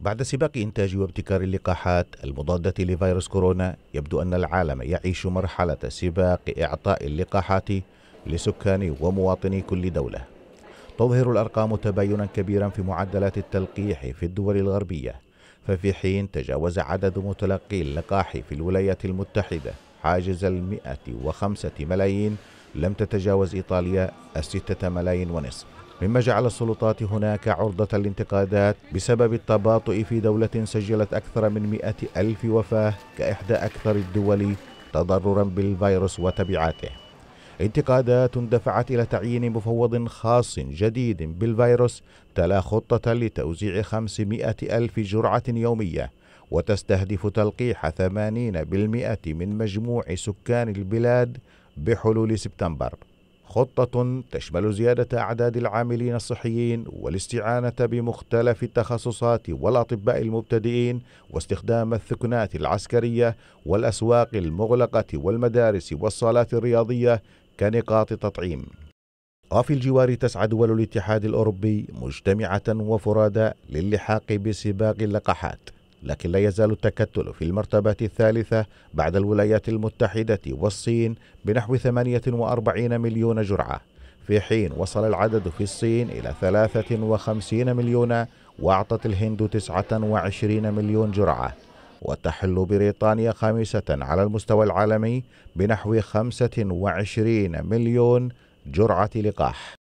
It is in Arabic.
بعد سباق إنتاج وابتكار اللقاحات المضادة لفيروس كورونا يبدو أن العالم يعيش مرحلة سباق إعطاء اللقاحات لسكان ومواطني كل دولة تظهر الأرقام تباينا كبيرا في معدلات التلقيح في الدول الغربية ففي حين تجاوز عدد متلقي اللقاح في الولايات المتحدة حاجز المئة وخمسة ملايين لم تتجاوز إيطاليا الستة ملايين ونصف مما جعل السلطات هناك عرضة للانتقادات بسبب التباطؤ في دولة سجلت أكثر من مئة ألف وفاة كإحدى أكثر الدول تضررا بالفيروس وتبعاته انتقادات دفعت إلى تعيين مفوض خاص جديد بالفيروس تلا خطة لتوزيع 500 ألف جرعة يومية وتستهدف تلقيح 80% من مجموع سكان البلاد بحلول سبتمبر خطة تشمل زيادة أعداد العاملين الصحيين والاستعانة بمختلف التخصصات والأطباء المبتدئين واستخدام الثكنات العسكرية والأسواق المغلقة والمدارس والصالات الرياضية كنقاط تطعيم. وفي الجوار تسعى دول الاتحاد الأوروبي مجتمعة وفرادى للحاق بسباق اللقاحات. لكن لا يزال التكتل في المرتبة الثالثة بعد الولايات المتحدة والصين بنحو 48 مليون جرعة في حين وصل العدد في الصين إلى 53 مليون وأعطت الهند 29 مليون جرعة وتحل بريطانيا خامسة على المستوى العالمي بنحو 25 مليون جرعة لقاح